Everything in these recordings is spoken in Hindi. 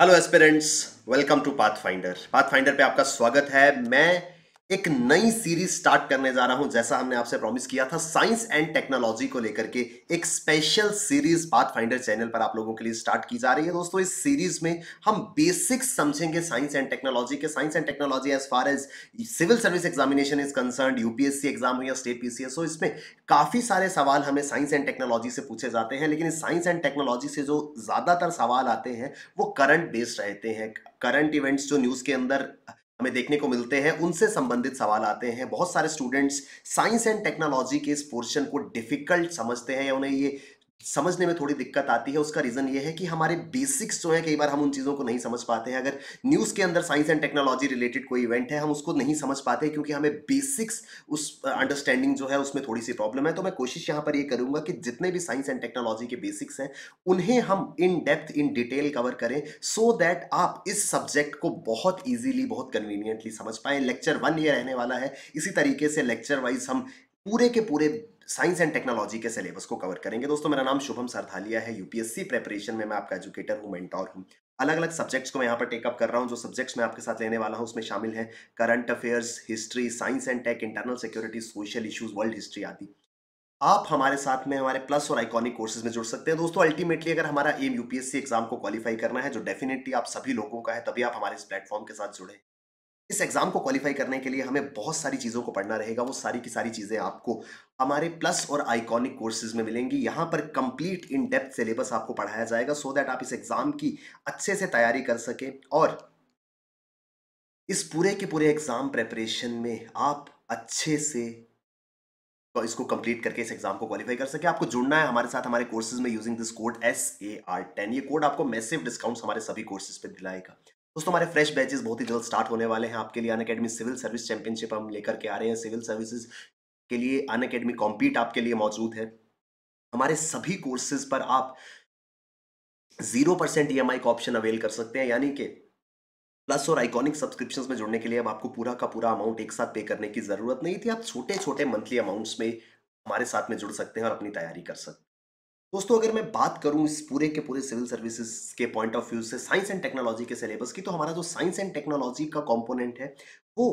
Hello aspirants welcome to Pathfinder Pathfinder पे आपका स्वागत है मैं एक नई सीरीज स्टार्ट करने जा रहा हूं जैसा हमने आपसे प्रॉमिस किया था साइंस एंड टेक्नोलॉजी को लेकर के एक special series Pathfinder channel पर आप लोगों के लिए स्टार्ट की जा रही है दोस्तों इस सीरीज में हम बेसिक्स समझेंगे साइंस एंड टेक्नोलॉजी के science and technology as far as civil service examination is concern UPSC exam या स्टेट पीसीएस हो इसमें काफी सारे सवाल हमें साइंस एंड टेक्नोलॉजी से पूछे जाते हैं लेकिन साइंस एंड टेक्नोलॉजी से जो ज्यादातर सवाल आते हैं वो करंट बेस्ड रहते हैं करंट इवेंट्स जो न्यूज के अंदर हमें देखने को मिलते हैं उनसे संबंधित सवाल आते हैं बहुत सारे स्टूडेंट्स साइंस एंड टेक्नोलॉजी के इस पोर्शन को डिफिकल्ट समझते हैं या उन्हें ये समझने में थोड़ी दिक्कत आती है उसका रीज़न ये है कि हमारे बेसिक्स जो है कई बार हम उन चीज़ों को नहीं समझ पाते हैं अगर न्यूज़ के अंदर साइंस एंड टेक्नोलॉजी रिलेटेड कोई इवेंट है हम उसको नहीं समझ पाते क्योंकि हमें बेसिक्स उस अंडरस्टैंडिंग जो है उसमें थोड़ी सी प्रॉब्लम है तो मैं कोशिश यहाँ पर ये करूंगा कि जितने भी साइंस एंड टेक्नोलॉजी के बेसिक्स हैं उन्हें हम in depth in detail cover करें सो so दैट आप इस सब्जेक्ट को बहुत ईजिली बहुत कन्वीनियंटली समझ पाए लेक्चर वन ये रहने वाला है इसी तरीके से लेक्चर वाइज हम पूरे के पूरे साइंस एंड टेक्नोलॉजी के सिलेबस को कवर करेंगे दोस्तों मेरा नाम शुभम सरधालिया है यूपीएससी प्रेपरेशन में मैं आपका एजुकेटर हूँ मेंटोर हूँ अलग अलग सब्जेक्ट्स को मैं यहाँ पर टेकअप कर रहा हूँ जो सब्जेक्ट्स मैं आपके साथ लेने वाला हूँ उसमें शामिल है current affairs history science and tech internal security social issues world history आदि आप हमारे साथ में हमारे प्लस और आइकॉनिक कोर्सेज में जुड़ सकते हैं दोस्तों अल्टीमेटली अगर हमारा एम यूपीएससी एग्जाम को क्वालिफाई करना है जो डेफिनेटली आप सभी लोगों का है तभी आप हमारे इस प्लेटफॉर्म के साथ जुड़े इस एग्ज़ाम को क्वालिफाई करने के लिए हमें बहुत सारी चीज़ों को पढ़ना रहेगा वो सारी की सारी चीज़ें आपको हमारे प्लस और आइकॉनिक कोर्सेज में मिलेंगी यहाँ पर कंप्लीट इन डेप्थ सिलेबस आपको पढ़ाया जाएगा सो so दैट आप इस एग्ज़ाम की अच्छे से तैयारी कर सके और इस पूरे के पूरे एग्ज़ाम प्रेपरेशन में आप अच्छे से तो इसको कंप्लीट करके इस एग्जाम को क्वालिफाई कर सके आपको जुड़ना है हमारे साथ हमारे कोर्सेज में using this code S A R ten ये कोड आपको मैसिव डिस्काउंट्स हमारे सभी कोर्सेज पे दिलाएगा दोस्तों हमारे फ्रेश बैचेस बहुत ही जल्द स्टार्ट होने वाले हैं आपके लिए Unacademy civil service championship हम लेकर के आ रहे हैं सिविल सर्विसेज के लिए अन अकेडमी कॉम्पीट आपके लिए मौजूद है हमारे सभी कोर्सेज पर आप जीरो परसेंट ई का ऑप्शन अवेल कर सकते हैं यानी कि प्लस और आइकॉनिक सब्सक्रिप्शंस में जुड़ने के लिए अब आपको पूरा का पूरा अमाउंट एक साथ पे करने की ज़रूरत नहीं थी आप छोटे छोटे मंथली अमाउंट्स में हमारे साथ में जुड़ सकते हैं और अपनी तैयारी कर सकते हैं दोस्तों अगर मैं बात करूं इस पूरे के पूरे सिविल सर्विसेज के पॉइंट ऑफ व्यू से साइंस एंड टेक्नोलॉजी के सिलेबस की तो हमारा जो साइंस एंड टेक्नोलॉजी का कंपोनेंट है वो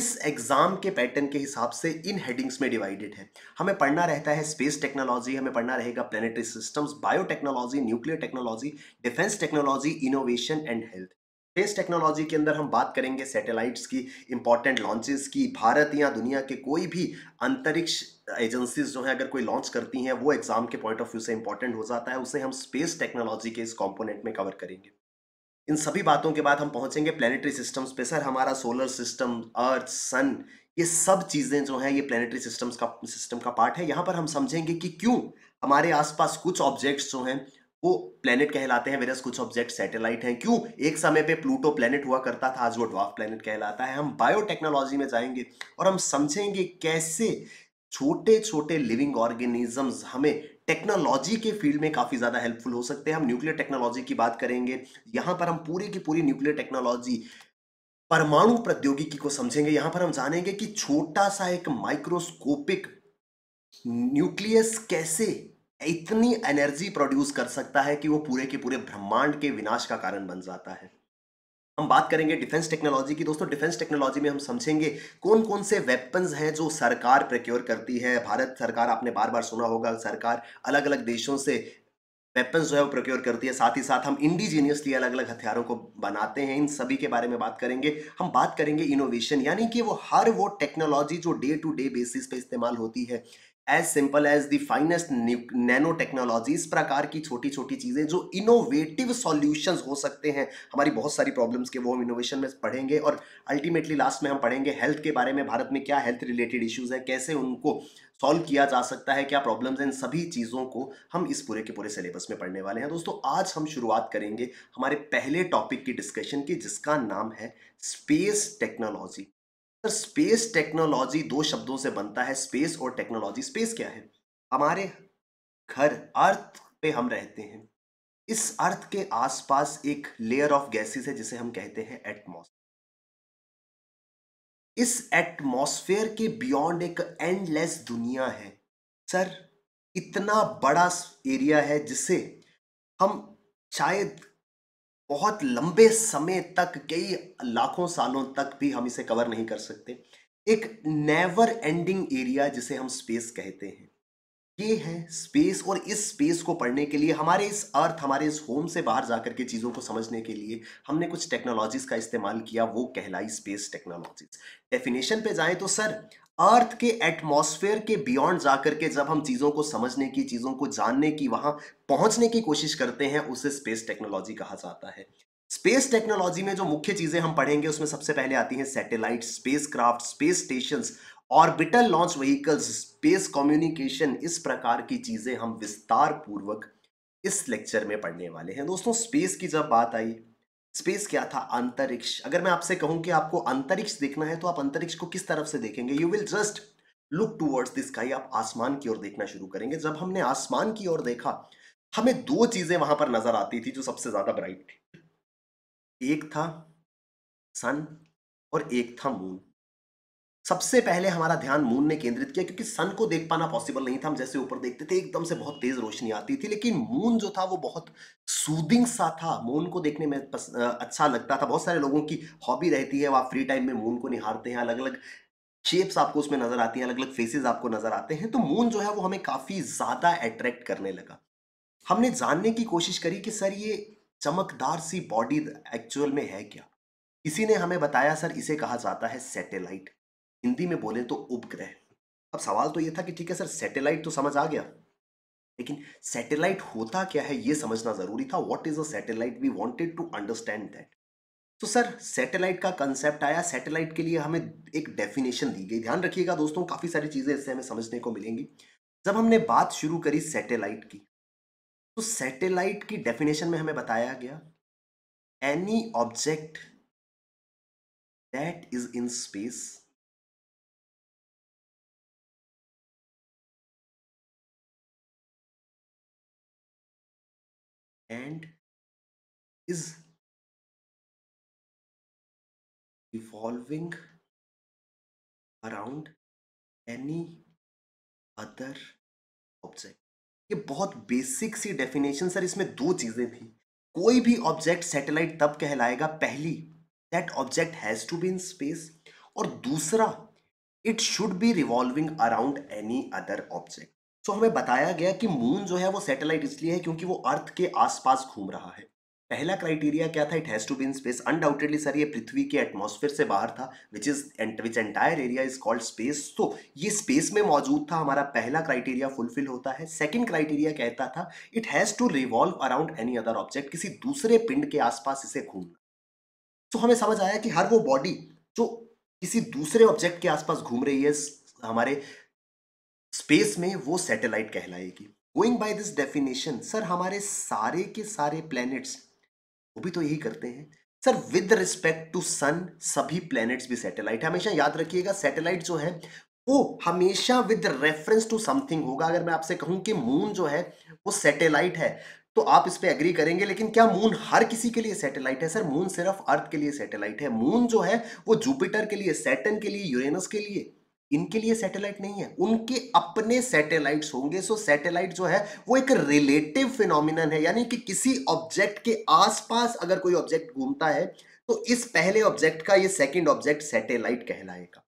इस एग्ज़ाम के पैटर्न के हिसाब से इन हेडिंग्स में डिवाइडेड है हमें पढ़ना रहता है स्पेस टेक्नोलॉजी हमें पढ़ना रहेगा planetary systems biotechnology nuclear technology defence technology innovation and health space technology के अंदर हम बात करेंगे सैटेलाइट्स की इंपॉर्टेंट लॉन्चेस की भारत या दुनिया के कोई भी अंतरिक्ष एजेंसीज जो हैं अगर कोई लॉन्च करती हैं वो एग्जाम के पॉइंट ऑफ व्यू से इंपॉर्टेंट हो जाता है उसे हम स्पेस टेक्नोलॉजी के इस कॉम्पोनेंट में कवर करेंगे इन सभी बातों के बाद हम पहुंचेंगे प्लानिटरी सिस्टम्स पे सर हमारा सोलर सिस्टम अर्थ सन ये सब चीज़ें जो हैं ये प्लानिटरी सिस्टम्स का सिस्टम का पार्ट है यहाँ पर हम समझेंगे कि क्यों हमारे आसपास कुछ ऑब्जेक्ट्स जो हैं वो प्लेनेट कहलाते हैं वेरस कुछ ऑब्जेक्ट सैटेलाइट हैं क्यों एक समय पे प्लूटो प्लेनेट हुआ करता था आज वो ड्वाफ प्लेनेट कहलाता है हम बायोटेक्नोलॉजी में जाएंगे और हम समझेंगे कैसे छोटे छोटे लिविंग ऑर्गेनिजम्स हमें टेक्नोलॉजी के फील्ड में काफ़ी ज़्यादा हेल्पफुल हो सकते हैं हम न्यूक्लियर टेक्नोलॉजी की बात करेंगे यहाँ पर हम पूरी की पूरी न्यूक्लियर टेक्नोलॉजी परमाणु प्रौद्योगिकी को समझेंगे यहाँ पर हम जानेंगे कि छोटा सा एक माइक्रोस्कोपिक न्यूक्लियस कैसे इतनी एनर्जी प्रोड्यूस कर सकता है कि वो पूरे के पूरे ब्रह्मांड के विनाश का कारण बन जाता है हम बात करेंगे डिफेंस टेक्नोलॉजी की दोस्तों डिफेंस टेक्नोलॉजी में हम समझेंगे कौन कौन से वेपन्स हैं जो सरकार प्रक्योर करती है भारत सरकार आपने बार बार सुना होगा सरकार अलग अलग देशों से वेपन्स जो है वो प्रोक्योर करती है साथ ही साथ हम इंडिजीनियसली अलग अलग हथियारों को बनाते हैं इन सभी के बारे में बात करेंगे हम बात करेंगे इनोवेशन यानी कि वो हर वो टेक्नोलॉजी जो डे टू डे बेसिस पे इस्तेमाल होती है as simple as the finest nano technology इस प्रकार की छोटी छोटी चीज़ें जो इनोवेटिव सॉल्यूशंस हो सकते हैं हमारी बहुत सारी प्रॉब्लम्स के वो हम इनोवेशन में पढ़ेंगे और अल्टीमेटली लास्ट में हम पढ़ेंगे हेल्थ के बारे में भारत में क्या हेल्थ रिलेटेड इश्यूज हैं कैसे उनको सॉल्व किया जा सकता है क्या प्रॉब्लम्स इन सभी चीज़ों को हम इस पूरे के पूरे सिलेबस में पढ़ने वाले हैं दोस्तों आज हम शुरुआत करेंगे हमारे पहले टॉपिक की डिस्कशन की जिसका नाम है स्पेस टेक्नोलॉजी स्पेस टेक्नोलॉजी दो शब्दों से बनता है स्पेस और टेक्नोलॉजी स्पेस क्या है हमारे घर अर्थ पे हम रहते हैं इस अर्थ के आसपास एक लेयर ऑफ गैसेस है जिसे हम कहते हैं एटमोसफेयर इस एटमोसफेयर के बियॉन्ड एक एंडलेस दुनिया है सर इतना बड़ा एरिया है जिसे हम शायद बहुत लंबे समय तक कई लाखों सालों तक भी हम इसे कवर नहीं कर सकते एक नेवर एंडिंग एरिया जिसे हम स्पेस कहते हैं ये है स्पेस और इस स्पेस को पढ़ने के लिए हमारे इस अर्थ हमारे इस होम से बाहर जाकर के चीज़ों को समझने के लिए हमने कुछ टेक्नोलॉजीज का इस्तेमाल किया वो कहलाई स्पेस टेक्नोलॉजीज डेफिनेशन पे जाएं तो सर अर्थ के एटमॉस्फेयर के बियॉन्ड जाकर के जब हम चीज़ों को समझने की चीज़ों को जानने की वहां पहुंचने की कोशिश करते हैं उसे स्पेस टेक्नोलॉजी कहा जाता है स्पेस टेक्नोलॉजी में जो मुख्य चीज़ें हम पढ़ेंगे उसमें सबसे पहले आती हैं satellite spacecraft space station orbital launch vehicles space communication इस प्रकार की चीज़ें हम विस्तार पूर्वक इस लेक्चर में पढ़ने वाले हैं दोस्तों स्पेस की जब बात आई स्पेस क्या था अंतरिक्ष अगर मैं आपसे कहूं कि आपको अंतरिक्ष देखना है तो आप अंतरिक्ष को किस तरफ से देखेंगे you will just look towards the sky आप आसमान की ओर देखना शुरू करेंगे जब हमने आसमान की ओर देखा हमें दो चीजें वहां पर नजर आती थी जो सबसे ज्यादा ब्राइट थी एक था सन और एक था मून सबसे पहले हमारा ध्यान मून ने केंद्रित किया क्योंकि सन को देख पाना पॉसिबल नहीं था हम जैसे ऊपर देखते थे एकदम से बहुत तेज रोशनी आती थी लेकिन मून जो था वो बहुत सूदिंग सा था मून को देखने में पस, अच्छा लगता था बहुत सारे लोगों की हॉबी रहती है आप फ्री टाइम में मून को निहारते हैं अलग अलग शेप्स आपको उसमें नजर आती हैं अलग अलग फेसेस आपको नजर आते हैं तो मून जो है वो हमें काफी ज्यादा अट्रैक्ट करने लगा हमने जानने की कोशिश करी कि सर ये चमकदार सी बॉडी एक्चुअल में है क्या किसी ने हमें बताया सर इसे कहा जाता है सैटेलाइट हिंदी में बोले तो उपग्रह अब सवाल तो ये था कि ठीक है सर सैटेलाइट तो समझ आ गया लेकिन सैटेलाइट होता क्या है ये समझना ज़रूरी था what is a satellite we wanted to understand that तो सर सैटेलाइट का कंसेप्ट आया सैटेलाइट के लिए हमें एक डेफिनेशन दी गई ध्यान रखिएगा दोस्तों काफ़ी सारी चीज़ें इससे हमें समझने को मिलेंगी जब हमने बात शुरू करी सैटेलाइट की तो सैटेलाइट की डेफिनेशन में हमें बताया गया any object that is in space and is evolving around any other object ये बहुत बेसिक सी डेफिनेशन सर इसमें दो चीज़ें थी कोई भी ऑब्जेक्ट सैटेलाइट तब कहलाएगा पहली that object has to be in space और दूसरा it should be revolving around any other object so तो so, हमें बताया गया कि मून जो है वो सैटेलाइट इसलिए है क्योंकि वो अर्थ के आसपास घूम रहा है पहला क्राइटेरिया क्या था it has to be in space undoubtedly sir ये पृथ्वी के एटमॉस्फेयर से बाहर था which is which entire area is called space तो ये स्पेस में मौजूद था हमारा पहला क्राइटेरिया फुलफिल होता है सेकंड क्राइटेरिया कहता था it has to revolve around any other object किसी दूसरे पिंड के आसपास इसे घूमना तो हमें समझ आया कि हर वो बॉडी जो किसी दूसरे ऑब्जेक्ट के आसपास घूम रही है हमारे स्पेस में वो सैटेलाइट कहलाएगी going by this definition sir हमारे सारे के सारे प्लैनेट्स वो भी तो यही करते हैं sir with respect to sun सभी प्लैनेट्स भी सैटेलाइट हमेशा याद रखिएगा सैटेलाइट जो है वो हमेशा विद रेफरेंस टू समथिंग होगा अगर मैं आपसे कहूं कि मून जो है वो सैटेलाइट है तो आप इस पर एग्री करेंगे लेकिन क्या मून हर किसी के लिए सैटेलाइट है सर मून सिर्फ अर्थ के लिए सैटेलाइट है मून जो है वो जुपिटर के लिए सैटन के लिए यूरेनस के लिए इनके लिए सैटेलाइट नहीं है उनके अपने सैटेलाइट्स होंगे सो सैटेलाइट जो है वो एक रिलेटिव फिनोमिन है यानी कि किसी ऑब्जेक्ट के आसपास अगर कोई ऑब्जेक्ट घूमता है तो इस पहले ऑब्जेक्ट का ये सेकंड ऑब्जेक्ट सैटेलाइट कहलाएगा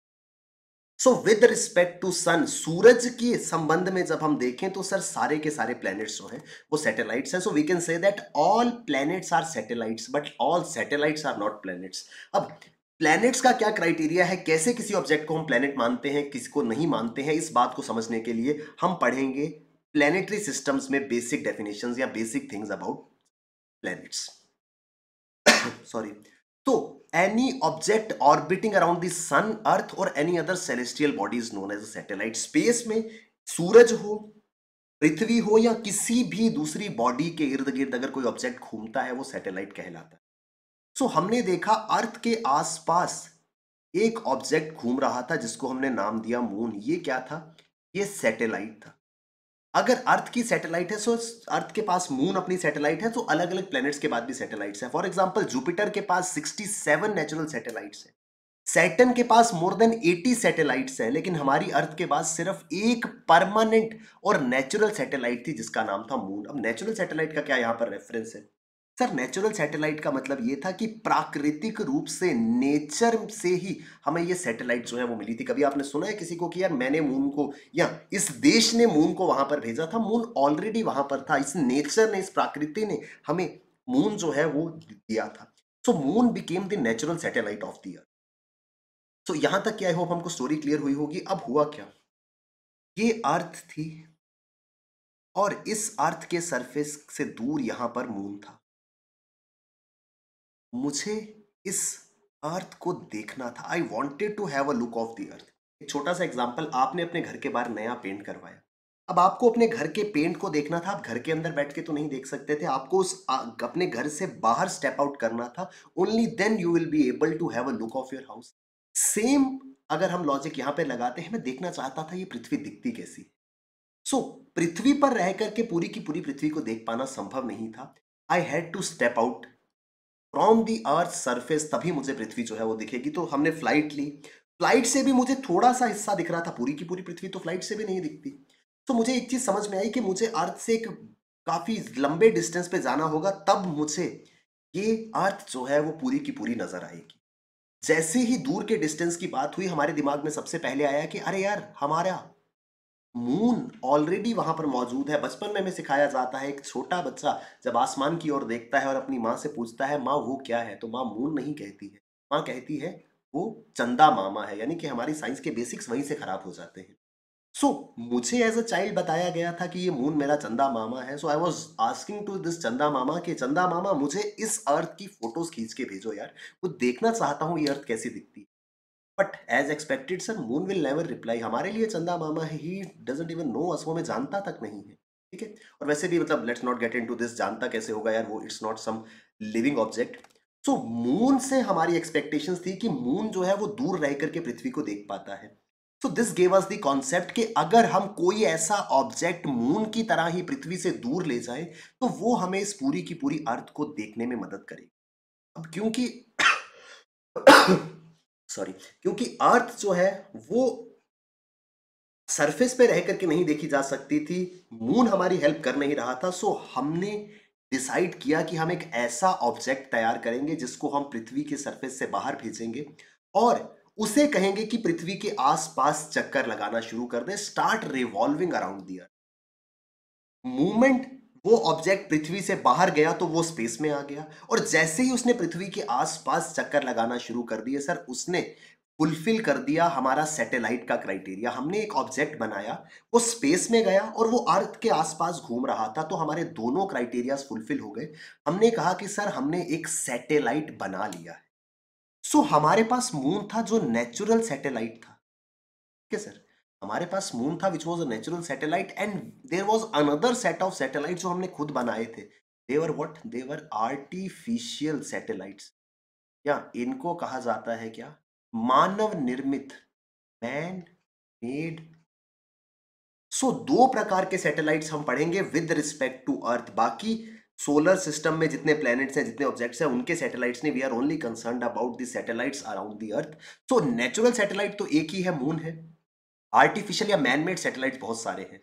so with respect to sun सूरज के संबंध में जब हम देखें तो सर सारे के सारे प्लैनेट्स जो हैं वो सैटेलाइट्स हैं so we can say that all planets are satellites but all satellites are not planets अब प्लैनेट्स का क्या क्राइटेरिया है कैसे किसी ऑब्जेक्ट को हम प्लैनेट मानते हैं किसी को नहीं मानते हैं इस बात को समझने के लिए हम पढ़ेंगे प्लैनेटरी सिस्टम्स में बेसिक डेफिनेशंस या basic things about planets sorry तो any object orbiting around the sun earth और any other celestial bodies known as satellite space में सूरज हो पृथ्वी हो या किसी भी दूसरी बॉडी के इर्द गिर्द अगर कोई ऑब्जेक्ट घूमता है वो सैटेलाइट कहलाता है सो so, हमने देखा अर्थ के आसपास एक ऑब्जेक्ट घूम रहा था जिसको हमने नाम दिया मून ये क्या था ये सैटेलाइट था अगर अर्थ की सैटेलाइट है सो अर्थ के पास मून अपनी सैटेलाइट है तो अलग अलग प्लैनेट्स के बाद भी सैटेलाइट्स हैं फॉर एग्जांपल जुपिटर के पास 67 नेचुरल सैटेलाइट्स हैं सैटन के पास मोर देन 80 सैटेलाइट्स हैं लेकिन हमारी अर्थ के पास सिर्फ एक परमानेंट और नेचुरल सैटेलाइट थी जिसका नाम था मून अब नेचुरल सैटेलाइट का क्या यहाँ पर रेफरेंस है सर नेचुरल सैटेलाइट का मतलब ये था कि प्राकृतिक रूप से नेचर से ही हमें ये सैटेलाइट जो है वो मिली थी कभी आपने सुना है किसी को कि यार मैंने मून को या इस देश ने मून को वहां पर भेजा था मून ऑलरेडी वहां पर था इस नेचर ने इस प्राकृति ने हमें मून जो है वो दिया था so moon became the natural satellite of दर्थ अर्थ सो यहां तक क्या आई होप हमको स्टोरी क्लियर हुई होगी अब हुआ क्या ये अर्थ थी और इस अर्थ के सरफेस से दूर यहां पर मून था मुझे इस अर्थ को देखना था I wanted to have a look of the earth एक छोटा सा एग्जाम्पल आपने अपने घर के बाहर नया पेंट करवाया अब आपको अपने घर के पेंट को देखना था आप घर के अंदर बैठ के तो नहीं देख सकते थे आपको उस अपने घर से बाहर स्टेप आउट करना था only then you will be able to have a look of your house same अगर हम लॉजिक यहाँ पे लगाते हैं मैं देखना चाहता था ये पृथ्वी दिखती कैसी सो so, पृथ्वी पर रह करके पूरी की पूरी पृथ्वी को देख पाना संभव नहीं था I had to step out from the earth surface तभी मुझे पृथ्वी जो है वो दिखेगी तो हमने फ्लाइट ली फ्लाइट से भी मुझे थोड़ा सा हिस्सा दिख रहा था पूरी की पूरी पृथ्वी तो फ्लाइट से भी नहीं दिखती तो मुझे एक चीज समझ में आई कि मुझे अर्थ से एक काफी लंबे डिस्टेंस पे जाना होगा तब मुझे ये अर्थ जो है वो पूरी की पूरी नजर आएगी जैसे ही दूर के डिस्टेंस की बात हुई हमारे दिमाग में सबसे पहले आया कि अरे यार हमारा मून ऑलरेडी वहां पर मौजूद है बचपन में हमें सिखाया जाता है एक छोटा बच्चा जब आसमान की ओर देखता है और अपनी माँ से पूछता है माँ वो क्या है तो माँ मून नहीं कहती है माँ कहती है वो चंदा मामा है यानी कि हमारी साइंस के बेसिक्स वहीं से खराब हो जाते हैं सो so, मुझे एज अ चाइल्ड बताया गया था कि ये मून मेरा चंदा मामा है so I was asking to this चंदा मामा कि चंदा मामा मुझे इस अर्थ की फोटोज खींच के भेजो यार वो देखना चाहता हूँ ये अर्थ कैसी दिखती but as expected sir moon will never reply हमारे लिए चंदा मामा है ही डजेंट इवन नो अस वो हमें जानता तक नहीं है ठीक है और वैसे भी मतलब let's not get into this जानता कैसे होगा यार वो it's not some living object so moon से हमारी एक्सपेक्टेशंस थी कि मून जो है वो दूर रह करके पृथ्वी को देख पाता है so this gave us the concept कि अगर हम कोई ऐसा ऑब्जेक्ट मून की तरह ही पृथ्वी से दूर ले जाए तो वो हमें इस पूरी की पूरी अर्थ को देखने में मदद करेगी अब क्योंकि सॉरी क्योंकि अर्थ जो है वो सरफेस पे रह करके नहीं देखी जा सकती थी मून हमारी हेल्प कर नहीं रहा था सो हमने डिसाइड किया कि हम एक ऐसा ऑब्जेक्ट तैयार करेंगे जिसको हम पृथ्वी के सरफेस से बाहर भेजेंगे और उसे कहेंगे कि पृथ्वी के आसपास चक्कर लगाना शुरू कर दे start revolving around their movement वो ऑब्जेक्ट पृथ्वी से बाहर गया तो वो स्पेस में आ गया और जैसे ही उसने पृथ्वी के आसपास चक्कर लगाना शुरू कर दिए सर उसने फुलफिल कर दिया हमारा सैटेलाइट का क्राइटेरिया हमने एक ऑब्जेक्ट बनाया वो स्पेस में गया और वो अर्थ के आसपास घूम रहा था तो हमारे दोनों क्राइटेरिया फुलफिल हो गए हमने कहा कि सर हमने एक सैटेलाइट बना लिया है सो हमारे पास मून था जो नेचुरल सैटेलाइट था ठीक है सर हमारे पास मून था विच वॉज अचुरल satellite and there was another set of satellite जो हमने खुद बनाए थे they were what they were artificial satellite या इनको कहा जाता है क्या मानव निर्मित मैन मेड सो दो प्रकार के सैटेलाइट हम पढ़ेंगे विद रिस्पेक्ट टू अर्थ बाकी सोलर सिस्टम में जितने प्लैनेट्स हैं जितने ऑब्जेक्ट्स हैं उनके सैटेलाइट्स ने we are only concern about the satellites around the earth so natural satellite तो एक ही है मून है आर्टिफिशियल या मैन मेड सैटेलाइट बहुत सारे हैं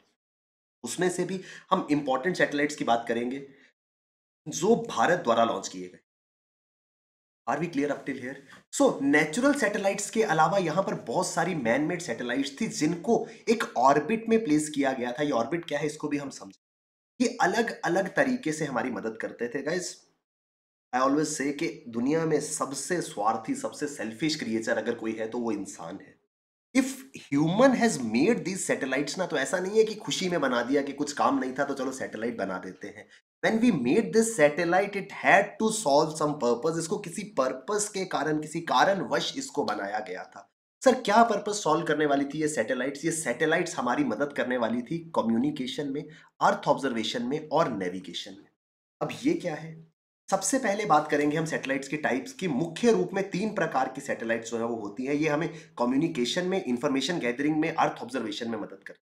उसमें से भी हम इंपॉर्टेंट सैटेलाइट्स की बात करेंगे जो भारत द्वारा लॉन्च किए गए are we clear up till here so natural satellites के अलावा यहाँ पर बहुत सारी मैन मेड सैटेलाइट्स थी जिनको एक ऑर्बिट में प्लेस किया गया था ये ऑर्बिट क्या है इसको भी हम समझ ये अलग अलग तरीके से हमारी मदद करते थे गाइज आई ऑलवेज से दुनिया में सबसे स्वार्थी सबसे सेल्फिश क्रिएचर अगर कोई है तो वो इंसान है if human has made these satellite ना तो ऐसा नहीं है कि खुशी में बना दिया कि कुछ काम नहीं था तो चलो सैटेलाइट बना देते हैं when we made this satellite it had to solve some purpose इसको किसी पर्पज के कारण किसी कारणवश इसको बनाया गया था सर क्या पर्पज सॉल्व करने वाली थी ये सैटेलाइट्स ये सैटेलाइट्स हमारी मदद करने वाली थी कम्युनिकेशन में अर्थ ऑब्जर्वेशन में और नेविगेशन में अब ये क्या है सबसे पहले बात करेंगे हम सैटेलाइट्स के टाइप्स की मुख्य रूप में तीन प्रकार की सैटेलाइट्स जो है वो होती हैं ये हमें कम्युनिकेशन में इंफॉर्मेशन गैदरिंग में अर्थ ऑब्जर्वेशन में मदद करती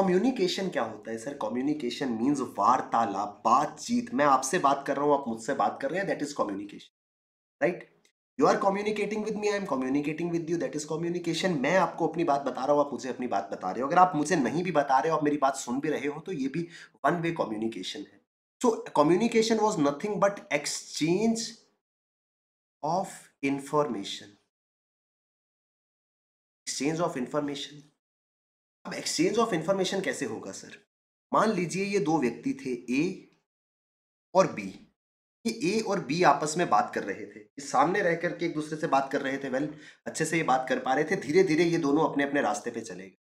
कम्युनिकेशन क्या होता है सर कम्युनिकेशन मीन्स वार्तालाप बातचीत मैं आपसे बात कर रहा हूँ आप मुझसे बात कर रहे हैं that is communication right you are communicating with me I am communicating with you that is communication मैं आपको अपनी बात बता रहा हूँ आप मुझे अपनी बात बता रहे हो अगर आप मुझे नहीं भी बता रहे हो आप मेरी बात सुन भी रहे हो तो ये भी वन वे कम्युनिकेशन है So communication was nothing but exchange of information. Exchange of information. अब एक्सचेंज ऑफ इंफॉर्मेशन कैसे होगा सर मान लीजिए ये दो व्यक्ति थे ए और बी ये ए और बी आपस में बात कर रहे थे सामने रह करके एक दूसरे से बात कर रहे थे वेल अच्छे से ये बात कर पा रहे थे धीरे धीरे ये दोनों अपने अपने रास्ते पे चले गए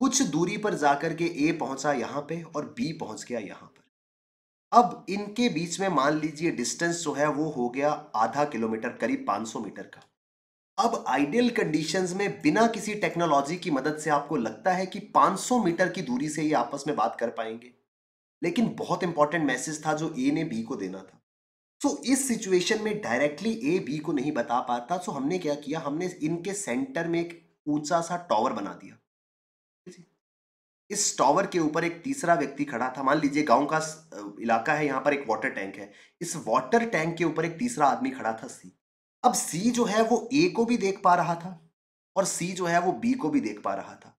कुछ दूरी पर जाकर के ए पहुंचा यहाँ पे और बी पहुंच गया यहाँ पर अब इनके बीच में मान लीजिए डिस्टेंस जो है वो हो गया आधा किलोमीटर करीब 500 मीटर का अब आइडियल कंडीशंस में बिना किसी टेक्नोलॉजी की मदद से आपको लगता है कि 500 मीटर की दूरी से ही आपस में बात कर पाएंगे लेकिन बहुत इंपॉर्टेंट मैसेज था जो ए ने बी को देना था सो तो so, इस सिचुएशन में डायरेक्टली ए बी को नहीं बता पाता सो तो so हमने क्या किया हमने इनके सेंटर में एक ऊंचा सा टॉवर बना दिया इस टॉवर के ऊपर एक तीसरा व्यक्ति खड़ा था मान लीजिए गांव का इलाका है यहां पर एक वाटर टैंक है इस वाटर टैंक के ऊपर एक तीसरा आदमी खड़ा था सी अब सी जो है वो ए को भी देख पा रहा था और सी जो है वो बी को भी देख पा रहा था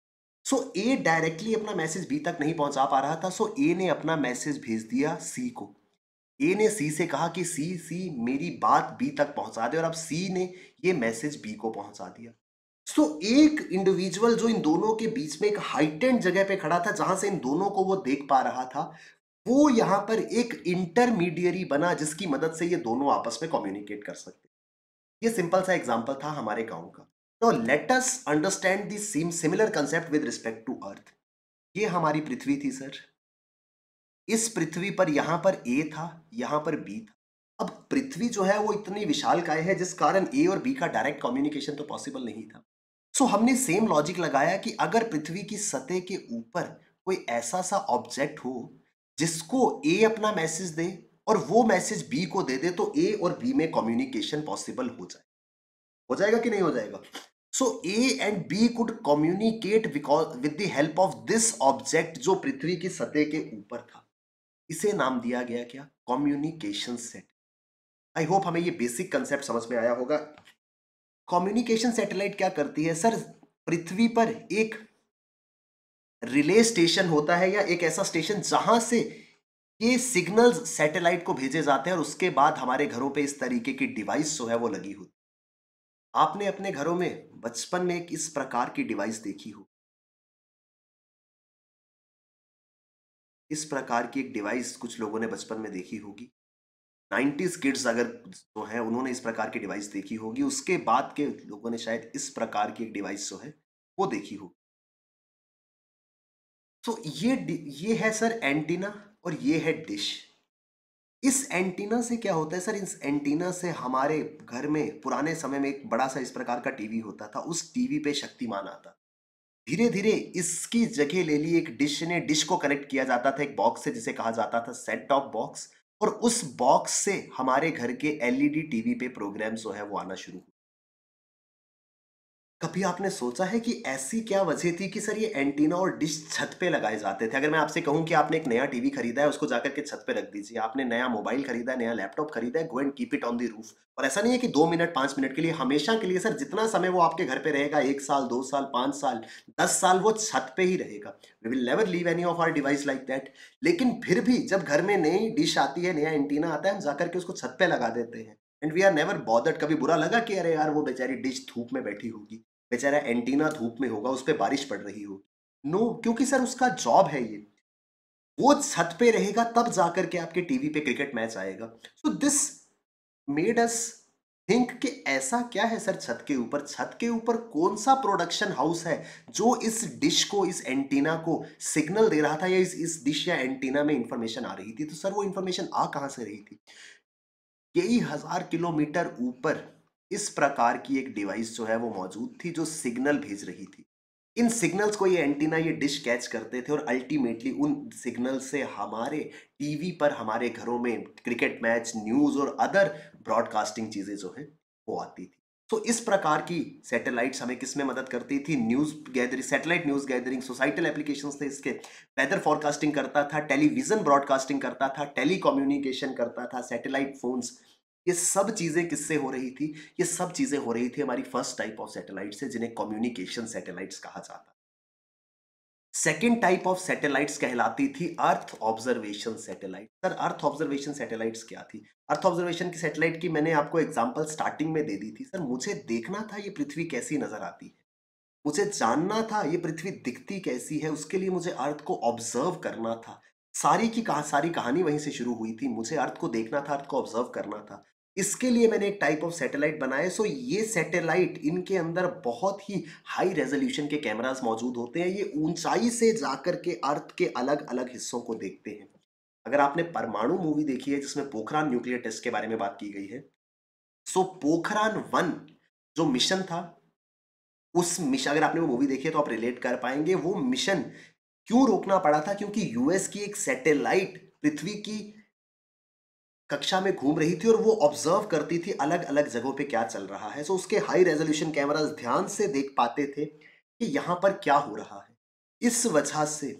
सो ए डायरेक्टली अपना मैसेज बी तक नहीं पहुंचा पा रहा था सो ए ने अपना मैसेज भेज दिया सी को ए ने सी से कहा कि सी सी मेरी बात बी तक पहुंचा दे और अब सी ने ये मैसेज बी को पहुंचा दिया सो so, एक इंडिविजुअल जो इन दोनों के बीच में एक हाइटेंड जगह पे खड़ा था जहां से इन दोनों को वो देख पा रहा था वो यहां पर एक इंटरमीडियरी बना जिसकी मदद से ये दोनों आपस में कम्युनिकेट कर सकते ये सिंपल सा एग्जाम्पल था हमारे गाँव का तो let us understand this same similar concept with respect to earth ये हमारी पृथ्वी थी सर इस पृथ्वी पर यहां पर ए था यहां पर बी था अब पृथ्वी जो है वो इतनी विशाल काय है जिस कारण ए और बी का डायरेक्ट कम्युनिकेशन तो पॉसिबल नहीं था सो so, हमने सेम लॉजिक लगाया कि अगर पृथ्वी की सतह के ऊपर कोई ऐसा सा ऑब्जेक्ट हो जिसको ए अपना मैसेज दे और वो मैसेज बी को दे दे तो ए और बी में कम्युनिकेशन पॉसिबल हो जाए हो जाएगा कि नहीं हो जाएगा so A and B could communicate with the help of this object जो पृथ्वी की सतह के ऊपर था इसे नाम दिया गया क्या कम्युनिकेशन सेट आई होप हमें ये बेसिक कंसेप्ट समझ में आया होगा कम्युनिकेशन सैटेलाइट क्या करती है सर पृथ्वी पर एक रिले स्टेशन होता है या एक ऐसा स्टेशन जहां से ये सिग्नल्स सैटेलाइट को भेजे जाते हैं और उसके बाद हमारे घरों पे इस तरीके की डिवाइस जो है वो लगी होती आपने अपने घरों में बचपन में एक इस प्रकार की डिवाइस देखी हो इस प्रकार की एक डिवाइस कुछ लोगों ने बचपन में देखी होगी नाइन्टीज किड्स अगर जो है उन्होंने इस प्रकार की डिवाइस देखी होगी उसके बाद के लोगों ने शायद इस प्रकार की एक डिवाइस जो है वो देखी होगी तो ये ये है सर एंटीना और ये है डिश इस एंटीना से क्या होता है सर इस एंटीना से हमारे घर में पुराने समय में एक बड़ा सा इस प्रकार का टीवी होता था उस टीवी पे शक्तिमान आता धीरे धीरे इसकी जगह ले ली एक डिश ने डिश को कनेक्ट किया जाता था एक बॉक्स से जिसे कहा जाता था सेट टॉप बॉक्स और उस बॉक्स से हमारे घर के एलईडी टीवी e पे प्रोग्राम जो है वो आना शुरू हो कभी आपने सोचा है कि ऐसी क्या वजह थी कि सर ये एंटीना और डिश छत पे लगाए जाते थे अगर मैं आपसे कहूं कि आपने एक नया टीवी खरीदा है उसको जाकर के छत पे रख दीजिए आपने नया मोबाइल खरीदा है नया लैपटॉप खरीदा है go and keep it on the roof और ऐसा नहीं है कि दो मिनट पांच मिनट के लिए हमेशा के लिए सर जितना समय वो आपके घर पे रहेगा एक साल दो साल पांच साल दस साल वो छत पे ही रहेगा we will never leave any of our device like that लेकिन फिर भी जब घर में नई डिश आती है नया एंटीना आता है हम जाकर के उसको छत पे लगा देते हैं and we are never bothered कभी बुरा लगा कि अरे यार वो बेचारी डिश धूप में बैठी होगी बेचारा एंटीना धूप में होगा उस पर बारिश पड़ रही हो नो no, क्योंकि सर उसका जॉब है ये वो छत पे रहेगा तब जाकर के आपके टीवी पे क्रिकेट मैच आएगा so this made us think कि ऐसा क्या है सर छत के ऊपर छत के ऊपर कौन सा प्रोडक्शन हाउस है जो इस डिश को इस एंटीना को सिग्नल दे रहा था या इस इस डिश या एंटीना में इंफॉर्मेशन आ रही थी तो सर वो इंफॉर्मेशन आ कहाँ से रही थी यही हजार किलोमीटर ऊपर इस प्रकार की एक डिवाइस जो है वो मौजूद थी जो सिग्नल भेज रही थी इन सिग्नल्स को ये एंटीना ये डिश कैच करते थे और अल्टीमेटली उन सिग्नल से हमारे टीवी पर हमारे घरों में क्रिकेट मैच न्यूज़ और अदर ब्रॉडकास्टिंग चीज़ें जो हैं वो आती थी तो इस प्रकार की सैटेलाइट्स हमें किस में मदद करती थी news gathering satellite news gathering societal application थे इसके वेदर फॉरकास्टिंग करता था टेलीविज़न ब्रॉडकास्टिंग करता था टेली करता था सैटेलाइट फ़ोन्स ये सब चीज़ें किससे हो रही थी ये सब चीज़ें हो रही थी हमारी फर्स्ट टाइप ऑफ सैटेलाइट से जिन्हें कम्युनिकेशन सैटेलाइट्स कहा जाता सेकेंड टाइप ऑफ सैटेलाइट्स कहलाती थी earth observation satellite sir earth observation satellites क्या थी अर्थ ऑब्जर्वेशन की सैटेलाइट की मैंने आपको एग्जांपल स्टार्टिंग में दे दी थी सर मुझे देखना था ये पृथ्वी कैसी नजर आती है मुझे जानना था ये पृथ्वी दिखती कैसी है उसके लिए मुझे अर्थ को ऑब्जर्व करना था सारी की कहा सारी कहानी वहीं से शुरू हुई थी मुझे अर्थ को देखना था अर्थ को ऑब्जर्व करना था इसके लिए मैंने एक टाइप ऑफ सैटेलाइट बनाए सो ये सैटेलाइट इनके अंदर बहुत ही हाई रेजोल्यूशन के कैमरास मौजूद होते हैं ये ऊंचाई से जाकर के अर्थ के अलग अलग हिस्सों को देखते हैं अगर आपने परमाणु मूवी देखी है जिसमें पोखरान न्यूक्लियर टेस्ट के बारे में बात की गई है सो पोखरान वन जो मिशन था उस मिशन अगर आपने वो मूवी देखी है तो आप रिलेट कर पाएंगे वो मिशन क्यों रोकना पड़ा था क्योंकि यूएस की एक सैटेलाइट पृथ्वी की कक्षा में घूम रही थी और वो ऑब्जर्व करती थी अलग अलग जगहों पे क्या चल रहा है सो उसके हाई रेजोल्यूशन कैमराज ध्यान से देख पाते थे कि यहाँ पर क्या हो रहा है इस वजह से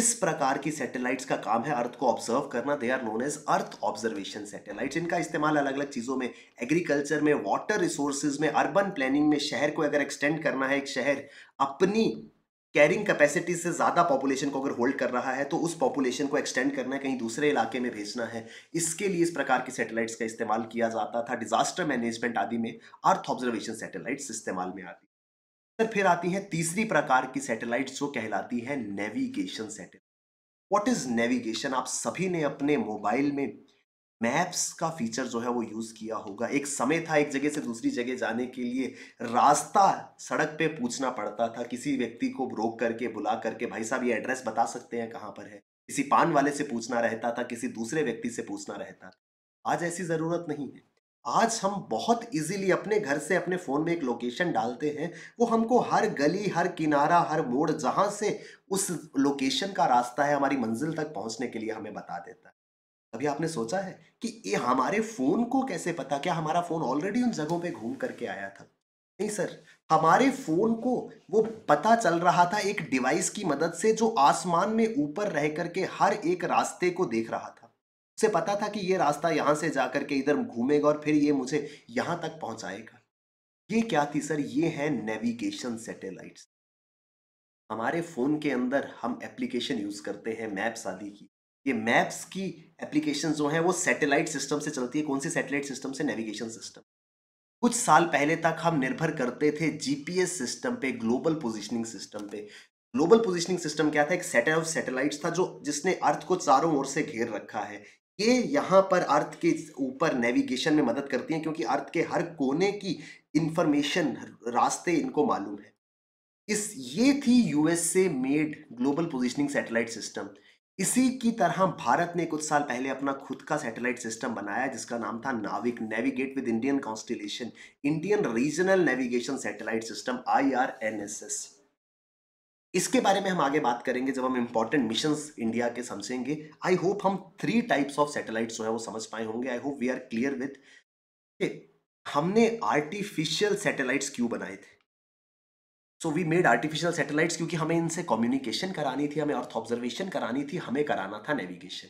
इस प्रकार की सैटेलाइट्स का काम है अर्थ को ऑब्जर्व करना they are known as earth observation satellites इनका इस्तेमाल अलग अलग चीज़ों में एग्रीकल्चर में वाटर रिसोर्सेज में अर्बन प्लानिंग में शहर को अगर एक्सटेंड करना है एक शहर अपनी कैरिंग कैपेसिटी से ज़्यादा पॉपुलेशन को अगर होल्ड कर रहा है तो उस पॉपुलेशन को एक्सटेंड करना है कहीं दूसरे इलाके में भेजना है इसके लिए इस प्रकार की सैटेलाइट्स का इस्तेमाल किया जाता था डिजास्टर मैनेजमेंट आदि में अर्थ ऑब्जर्वेशन सैटेलाइट्स इस्तेमाल में आती सर फिर आती है तीसरी प्रकार की सैटेलाइट्स जो कहलाती है navigation satellite what is navigation आप सभी ने अपने मोबाइल में मैप्स का फीचर जो है वो यूज़ किया होगा एक समय था एक जगह से दूसरी जगह जाने के लिए रास्ता सड़क पे पूछना पड़ता था किसी व्यक्ति को रोक करके बुला करके भाई साहब ये एड्रेस बता सकते हैं कहाँ पर है किसी पान वाले से पूछना रहता था किसी दूसरे व्यक्ति से पूछना रहता था आज ऐसी ज़रूरत नहीं है आज हम बहुत इजीली अपने घर से अपने फ़ोन में एक लोकेशन डालते हैं वो हमको हर गली हर किनारा हर मोड़ जहाँ से उस लोकेशन का रास्ता है हमारी मंजिल तक पहुँचने के लिए हमें बता देता है कभी आपने सोचा है कि ये हमारे फोन को कैसे पता क्या हमारा फोन ऑलरेडी उन जगहों पे घूम करके आया था नहीं सर हमारे फोन को वो पता चल रहा था एक डिवाइस की मदद से जो आसमान में ऊपर रह करके हर एक रास्ते को देख रहा था उसे पता था कि ये रास्ता यहां से जाकर के इधर घूमेगा और फिर ये मुझे यहां तक पहुंचाएगा ये क्या थी सर ये है नेविगेशन सैटेलाइट्स हमारे फ़ोन के अंदर हम एप्लीकेशन यूज़ करते हैं मैप्स आदि की ये मैप्स की एप्लीकेशन जो हैं वो सैटेलाइट सिस्टम से चलती है कौन सी सैटेलाइट सिस्टम से नेविगेशन सिस्टम कुछ साल पहले तक हम निर्भर करते थे जीपीएस सिस्टम पे ग्लोबल पोजीशनिंग सिस्टम पे ग्लोबल पोजीशनिंग सिस्टम क्या था एक सेट ऑफ सैटेलाइट्स था जो जिसने अर्थ को चारों ओर से घेर रखा है ये यहाँ पर अर्थ के ऊपर नेविगेशन में मदद करती हैं क्योंकि अर्थ के हर कोने की इंफॉर्मेशन रास्ते इनको मालूम है इस ये थी USA made global positioning satellite system इसी की तरह भारत ने कुछ साल पहले अपना खुद का सैटेलाइट सिस्टम बनाया जिसका नाम था NavIC navigate with Indian constellation Indian regional navigation satellite system IRNSS इसके बारे में हम आगे बात करेंगे जब हम इंपॉर्टेंट मिशन इंडिया के समझेंगे आई होप हम थ्री टाइप्स ऑफ सैटेलाइट जो है वो समझ पाए होंगे I hope we are clear with हमने आर्टिफिशियल सैटेलाइट्स क्यों बनाए थे so we made artificial satellites क्योंकि हमें इनसे कम्युनिकेशन करानी थी हमें अर्थ ऑब्जर्वेशन करानी थी हमें कराना था नेविगेशन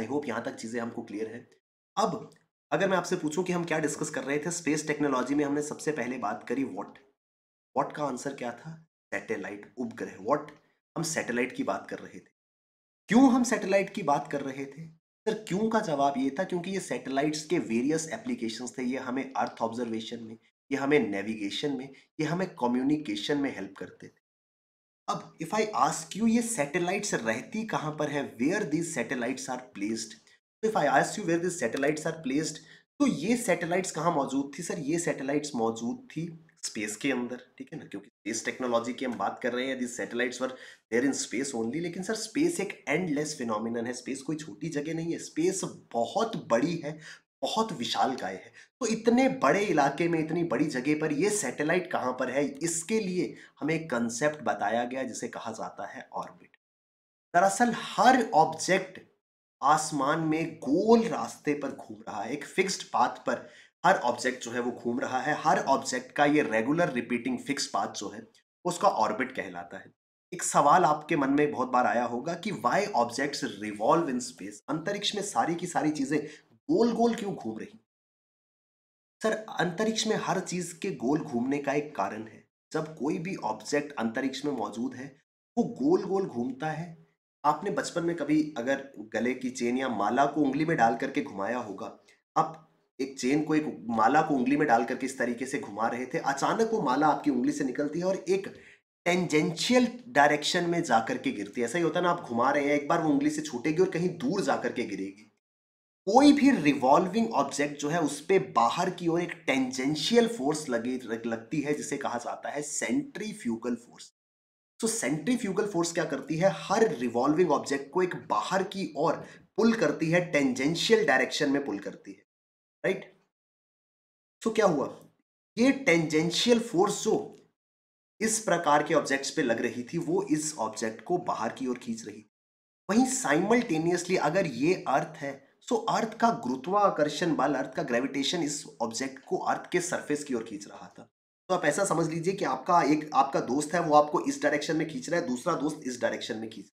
आई होप यहाँ तक चीज़ें हमको क्लियर है अब अगर मैं आपसे पूछूं कि हम क्या डिस्कस कर रहे थे स्पेस टेक्नोलॉजी में हमने सबसे पहले बात करी वॉट वॉट का आंसर क्या था सैटेलाइट उपग्रह वॉट हम सैटेलाइट की बात कर रहे थे क्यों हम सैटेलाइट की बात कर रहे थे सर क्यों का जवाब ये था क्योंकि ये सैटेलाइट्स के वेरियस एप्लीकेशंस थे ये हमें अर्थ ऑब्जर्वेशन में ये हमें नेविगेशन में ये हमें कम्युनिकेशन में हेल्प करते थे अब इफ आई आस्क यू ये सैटेलाइट्स रहती कहाँ पर है where these satellites are placed तो if I ask you where these satellites are placed तो ये सैटेलाइट्स कहाँ मौजूद थी सर ये सैटेलाइट्स मौजूद थी स्पेस के अंदर ठीक है ना क्योंकि स्पेस टेक्नोलॉजी की हम बात कर रहे हैं this satellites were there in space only लेकिन सर स्पेस एक एंडलेस फिनोमिनन है स्पेस कोई छोटी जगह नहीं है स्पेस बहुत बड़ी है बहुत विशाल गाय है तो इतने बड़े इलाके में इतनी बड़ी जगह पर ये सैटेलाइट कहाँ पर है इसके लिए हमें कंसेप्ट बताया गया जिसे कहा जाता है ऑर्बिट दरअसल हर ऑब्जेक्ट आसमान में गोल रास्ते पर घूम रहा है एक फिक्स्ड पाथ पर हर ऑब्जेक्ट जो है वो घूम रहा है हर ऑब्जेक्ट का ये रेगुलर रिपीटिंग फिक्स पाथ जो है उसका ऑर्बिट कहलाता है एक सवाल आपके मन में बहुत बार आया होगा कि why objects revolve in space अंतरिक्ष में सारी की सारी चीजें गोल गोल क्यों घूम रही सर अंतरिक्ष में हर चीज के गोल घूमने का एक कारण है जब कोई भी ऑब्जेक्ट अंतरिक्ष में मौजूद है वो गोल गोल घूमता है आपने बचपन में कभी अगर गले की चेन या माला को उंगली में डाल करके घुमाया होगा आप एक चेन को एक माला को उंगली में डाल करके इस तरीके से घुमा रहे थे अचानक वो माला आपकी उंगली से निकलती है और एक टेंजेंशियल डायरेक्शन में जाकर के गिरती है ऐसा ही होता है ना आप घुमा रहे हैं एक बार वो उंगली से छूटेगी और कहीं दूर जाकर के गिरेगी कोई भी रिवॉल्विंग ऑब्जेक्ट जो है उस पर बाहर की ओर एक टेंजेंशियल फोर्स लगे लगती है जिसे कहा जाता है सेंट्रीफ्यूगल फोर्स तो सेंट्रीफ्यूगल फोर्स क्या करती है हर रिवॉल्विंग ऑब्जेक्ट को एक बाहर की ओर पुल करती है टेंजेंशियल डायरेक्शन में पुल करती है राइट right? सो so, क्या हुआ ये टेंजेंशियल फोर्स जो इस प्रकार के ऑब्जेक्ट्स पे लग रही थी वो इस ऑब्जेक्ट को बाहर की ओर खींच रही थी वहीं साइमल्टेनियसली अगर ये अर्थ है सो अर्थ का गुरुत्वाकर्षण बल अर्थ का ग्रेविटेशन इस ऑब्जेक्ट को अर्थ के सरफेस की ओर खींच रहा था तो आप ऐसा समझ लीजिए कि आपका एक आपका दोस्त है वो आपको इस डायरेक्शन में खींच रहा है दूसरा दोस्त इस डायरेक्शन में खींच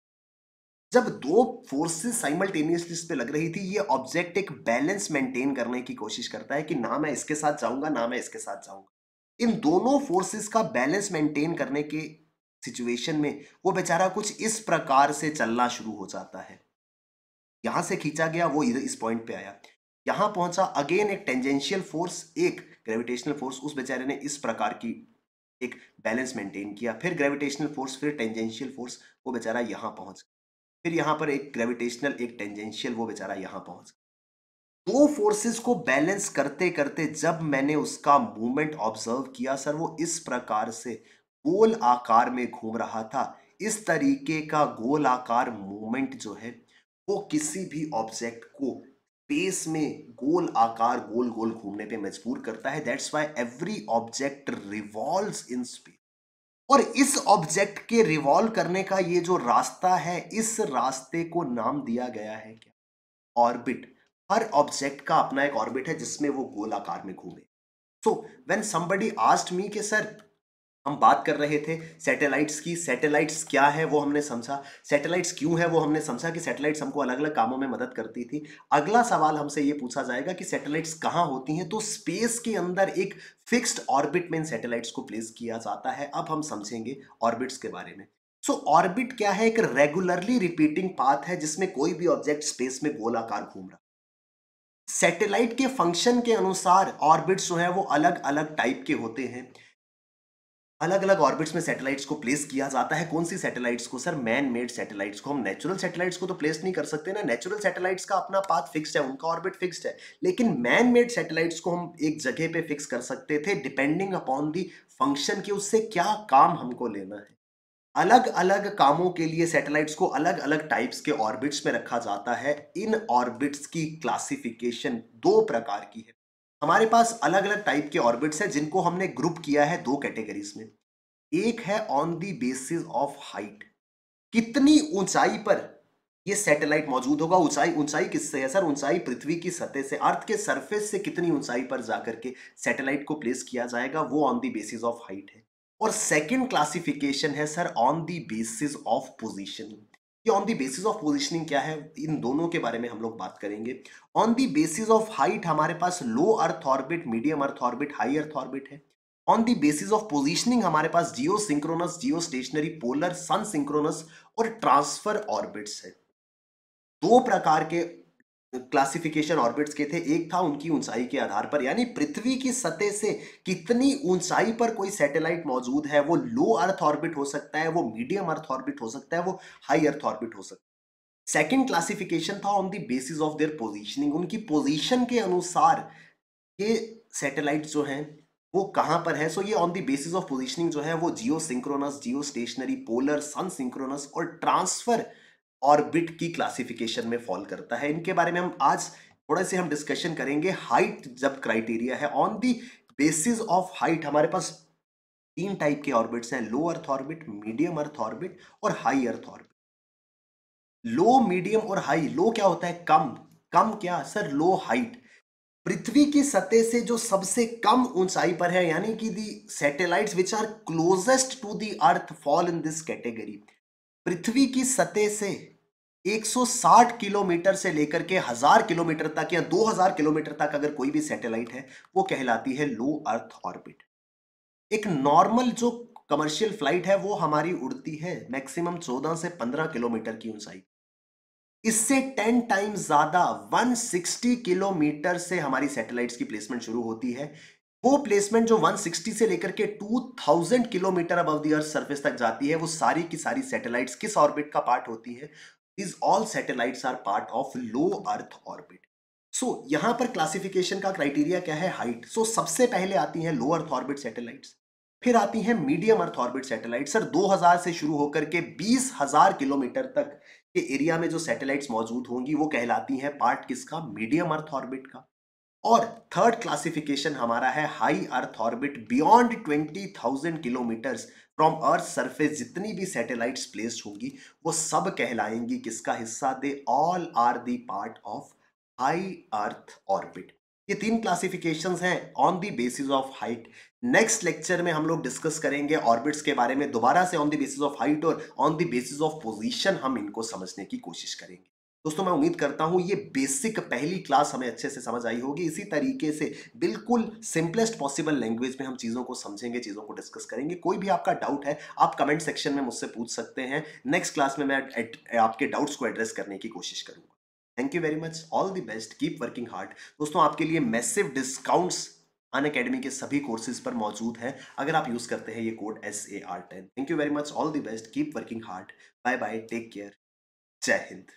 जब दो फोर्सेस साइमल्टेनियसली इस पे लग रही थी ये ऑब्जेक्ट एक बैलेंस मेंटेन करने की कोशिश करता है कि ना मैं इसके साथ जाऊंगा ना मैं इसके साथ जाऊंगा इन दोनों फोर्सेस का बैलेंस मेंटेन करने के सिचुएशन में वो बेचारा कुछ इस प्रकार से चलना शुरू हो जाता है यहां से खींचा गया वो इधर इस पॉइंट पे आया यहां पहुंचा अगेन एक टेंजेंशियल फोर्स एक ग्रेविटेशनल फोर्स उस बेचारे ने इस प्रकार की एक बैलेंस मेंटेन किया फिर ग्रेविटेशनल फोर्स फिर टेंजेंशियल फोर्स वो बेचारा यहां पहुंच फिर यहां पर एक ग्रेविटेशनल एक टेंजेंशियल वो बेचारा यहां पहुंच दो फोर्सेस को बैलेंस करते करते जब मैंने उसका मूवमेंट ऑब्जर्व किया सर वो इस प्रकार से गोल आकार में घूम रहा था इस तरीके का गोल आकार मूवमेंट जो है वो किसी भी ऑब्जेक्ट को स्पेस में गोल आकार गोल गोल घूमने पे मजबूर करता है that's why every object revolve in space और इस ऑब्जेक्ट के रिवॉल्व करने का ये जो रास्ता है इस रास्ते को नाम दिया गया है क्या ऑर्बिट हर ऑब्जेक्ट का अपना एक ऑर्बिट है जिसमें वो गोल आकार में घूमे so when somebody asked me के सर हम बात कर रहे थे सैटेलाइट्स की सैटेलाइट्स क्या है वो हमने समझा सैटेलाइट्स क्यों है वो हमने समझा कि सैटेलाइट्स हमको अलग अलग कामों में मदद करती थी अगला सवाल हमसे ये पूछा जाएगा कि सैटेलाइट्स कहाँ होती हैं तो स्पेस के अंदर एक फिक्स्ड ऑर्बिट में इन सैटेलाइट्स को प्लेस किया जाता है अब हम समझेंगे ऑर्बिट्स के बारे में सो so, ऑर्बिट क्या है एक रेगुलरली रिपीटिंग पाथ है जिसमें कोई भी ऑब्जेक्ट स्पेस में गोलाकार घूम रहा सैटेलाइट के फंक्शन के अनुसार ऑर्बिट्स जो है वो अलग अलग टाइप के होते हैं अलग अलग ऑर्बिट्स में सैटेलाइट्स को प्लेस किया जाता है कौन सी सैटेलाइट्स को सर मैन मेड सैटेलाइट्स को हम नेचुरल सैटेलाइट्स को तो प्लेस नहीं कर सकते ना नेचुरल सैटेलाइट्स का अपना पाथ फिक्स है उनका ऑर्बिट फिक्स है लेकिन मैन मेड सैटेलाइट्स को हम एक जगह पे फिक्स कर सकते थे डिपेंडिंग अपॉन दी फंक्शन की उससे क्या काम हमको लेना है अलग अलग कामों के लिए सैटेलाइट्स को अलग अलग टाइप्स के ऑर्बिट्स में रखा जाता है इन ऑर्बिट्स की क्लासिफिकेशन दो प्रकार की है हमारे पास अलग अलग टाइप के ऑर्बिट्स हैं जिनको हमने ग्रुप किया है दो कैटेगरीज में एक है on the basis of height कितनी ऊंचाई पर ये सैटेलाइट मौजूद होगा ऊंचाई ऊंचाई किससे है सर ऊंचाई पृथ्वी की सतह से अर्थ के सरफेस से कितनी ऊंचाई पर जाकर के सैटेलाइट को प्लेस किया जाएगा वो on the basis of height है और सेकंड क्लासिफिकेशन है sir on the basis of position कि on the basis of positioning क्या है इन दोनों के बारे में हम लोग बात करेंगे on the basis of height हमारे पास low earth orbit medium earth orbit high earth orbit है on the basis of positioning हमारे पास geosynchronous geostationary polar sun synchronous और ट्रांसफर ऑर्बिट्स है दो प्रकार के क्लासिफिकेशन ऑर्बिट्स के थे एक था उनकी ऊंचाई के आधार पर यानी पृथ्वी की सतह से कितनी ऊंचाई पर कोई सैटेलाइट मौजूद है वो लो अर्थ ऑर्बिट हो सकता है वो मीडियम अर्थ ऑर्बिट हो सकता है वो हाई अर्थ ऑर्बिट हो सकता है सेकेंड क्लासिफिकेशन था on the basis of their positioning उनकी पोजीशन के अनुसार ये सैटेलाइट जो हैं वो कहाँ पर है सो so, ये on the basis of positioning जो है वो geosynchronous geostationary polar sun synchronous और ट्रांसफर ऑर्बिट की क्लासिफिकेशन में फॉल करता है इनके बारे में हम आज थोड़ा से हम डिस्कशन करेंगे हाइट जब क्राइटेरिया है on the basis of height हमारे पास तीन टाइप के ऑर्बिट्स हैं low earth orbit medium earth orbit और high earth orbit low medium और हाई लो क्या होता है कम कम क्या सर लो हाइट पृथ्वी की सतह से जो सबसे कम ऊंचाई पर है यानी कि the satellites which are closest to the earth fall in this category पृथ्वी की सतह से 160 किलोमीटर से लेकर के हजार किलोमीटर तक या 2000 किलोमीटर तक अगर कोई भी सैटेलाइट है वो कहलाती है लो अर्थ ऑर्बिट एक नॉर्मल जो कमर्शियल फ्लाइट है वो हमारी उड़ती है मैक्सिमम 14 से 15 किलोमीटर की ऊंचाई इससे 10 टाइम्स ज्यादा 160 किलोमीटर से हमारी सैटेलाइट्स की प्लेसमेंट शुरू होती है वो प्लेसमेंट जो 160 से लेकर के 2000 kilometre above the earth surface तक जाती है वो सारी की सारी सैटेलाइट्स किस ऑर्बिट का पार्ट होती है is all satellites are part of low earth orbit so यहां पर क्लासिफिकेशन का क्राइटेरिया क्या है हाइट सो so, सबसे पहले आती है लो अर्थ ऑर्बिट सैटेलाइट्स फिर आती है medium earth orbit satellite sir 2000 से शुरू होकर के 20000 किलोमीटर तक के एरिया में जो सैटेलाइट्स मौजूद होंगी वो कहलाती हैं पार्ट किसका मीडियम अर्थ ऑर्बिट का और थर्ड क्लासिफिकेशन हमारा है high earth orbit beyond 20,000 kilometres from earth surface जितनी भी सैटेलाइट्स प्लेस्ड होंगी वो सब कहलाएंगी किसका हिस्सा they all are the part of high earth orbit ये तीन क्लासिफिकेशन हैं on the basis of height next lecture में हम लोग डिस्कस करेंगे ऑर्बिट्स के बारे में दोबारा से on the basis of height और on the basis of position हम इनको समझने की कोशिश करेंगे दोस्तों मैं उम्मीद करता हूँ ये बेसिक पहली क्लास हमें अच्छे से समझ आई होगी इसी तरीके से बिल्कुल सिंपलेस्ट पॉसिबल लैंग्वेज में हम चीज़ों को समझेंगे चीज़ों को डिस्कस करेंगे कोई भी आपका डाउट है आप कमेंट सेक्शन में मुझसे पूछ सकते हैं नेक्स्ट क्लास में मैं आपके डाउट्स को एड्रेस करने की कोशिश करूँगा thank you very much all the best keep working hard दोस्तों आपके लिए मैसिव डिस्काउंट्स अन अकेडमी के सभी कोर्सेज पर मौजूद हैं अगर आप यूज़ करते हैं ये code S A R ten thank you very much all the best keep working hard bye bye take care जय हिंद